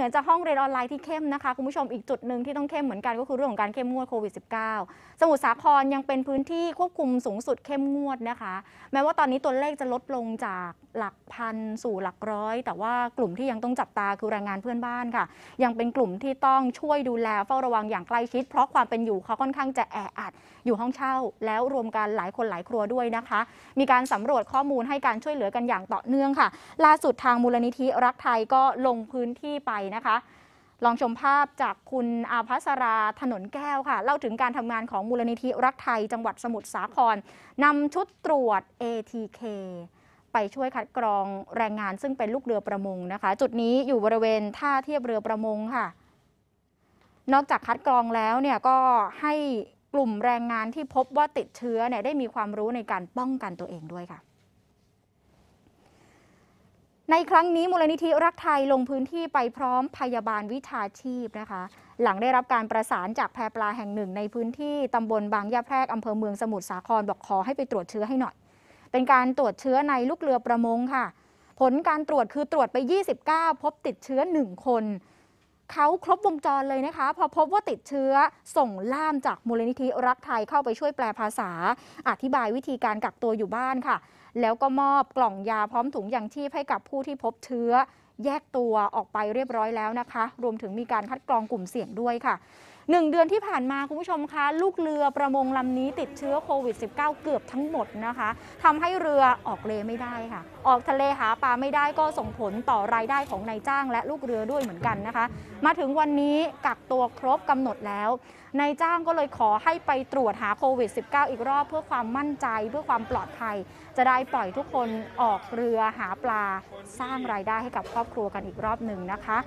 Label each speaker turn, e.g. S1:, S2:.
S1: เหนือจากห้องเรียนออนไลน์ที่เข้มนะคะคุณผู้ชมอีกจุดหนึ่งที่ต้องเข้มเหมือนกัน ก็คือเรื่องของการเข้มงวดโควิด -19 สมุทรสาครยังเป็นพื้นที่ควบคุมสูงสุดเข้มงวดนะคะ แม้ว่าตอนนี้ตัวเลขจะลดลงจากหลักพันสู่หลักร้อย แต่ว่ากลุ่มที่ยังต้องจับตาคือแรงงานเพื่อนบ้านค่ะ ยังเป็นกลุ่มที่ต้องช่วยดูแลเฝ้าระวังอย่างใกล้ชิด เพราะความเป็นอยู่เขาค่อนข้างจะแออัดอยู่ห้องเช่า แล้วรวมกันหลายคนหลายครัวด้วยนะคะ มีการสำรวจข้อมูลให้การช่วยเหลือกันอย่างต่อเนื่องค่ะ ล่าสุดทางมูลนิธิรักไทยก็ลงพื้นที่ไปนะคะลองชมภาพจากคุณอาภัสราถนนแก้วค่ะ เล่าถึงการทำงานของมูลนิธิรักไทยจังหวัดสมุทรสาครนำชุดตรวจ ATK ไปช่วยคัดกรองแรงงานซึ่งเป็นลูกเรือประมงนะคะ จุดนี้อยู่บริเวณท่าเทียบเรือประมงค่ะ นอกจากคัดกรองแล้วเนี่ยก็ให้กลุ่มแรงงานที่พบว่าติดเชื้อเนี่ยได้มีความรู้ในการป้องกันตัวเองด้วยค่ะในครั้งนี้ มูลนิธิรักไทยลงพื้นที่ไปพร้อมพยาบาลวิชาชีพนะคะ หลังได้รับการประสานจากแพรปลาแห่งหนึ่ง ในพื้นที่ตำบลบางยะแพรกอำเภอเมืองสมุทรสาคร บอกขอให้ไปตรวจเชื้อให้หน่อย เป็นการตรวจเชื้อในลูกเรือประมงค่ะ ผลการตรวจคือตรวจไป 29 พบติดเชื้อ 1 คนเขาครบวงจรเลยนะคะ พอพบว่าติดเชื้อส่งล่ามจากมูลนิธิรักไทยเข้าไปช่วยแปลภาษา อธิบายวิธีการกักตัวอยู่บ้านค่ะ แล้วก็มอบกล่องยาพร้อมถุงยางชีพให้กับผู้ที่พบเชื้อ แยกตัวออกไปเรียบร้อยแล้วนะคะ รวมถึงมีการคัดกรองกลุ่มเสี่ยงด้วยค่ะหนึ่งเดือนที่ผ่านมา คุณผู้ชมคะ ลูกเรือประมงลำนี้ติดเชื้อโควิด -19 เกือบทั้งหมดนะคะทำให้เรือออกเลไม่ได้ค่ะ ออกทะเลหาปลาไม่ได้ก็ส่งผลต่อรายได้ของนายจ้างและลูกเรือด้วยเหมือนกันนะคะ มาถึงวันนี้กักตัวครบกำหนดแล้วนายจ้างก็เลยขอให้ไปตรวจหาโควิด -19 อีกรอบเพื่อความมั่นใจเพื่อความปลอดภัย จะได้ปล่อยทุกคนออกเรือหาปลาสร้างรายได้ให้กับครอบครัวกันอีกรอบหนึ่งนะคะ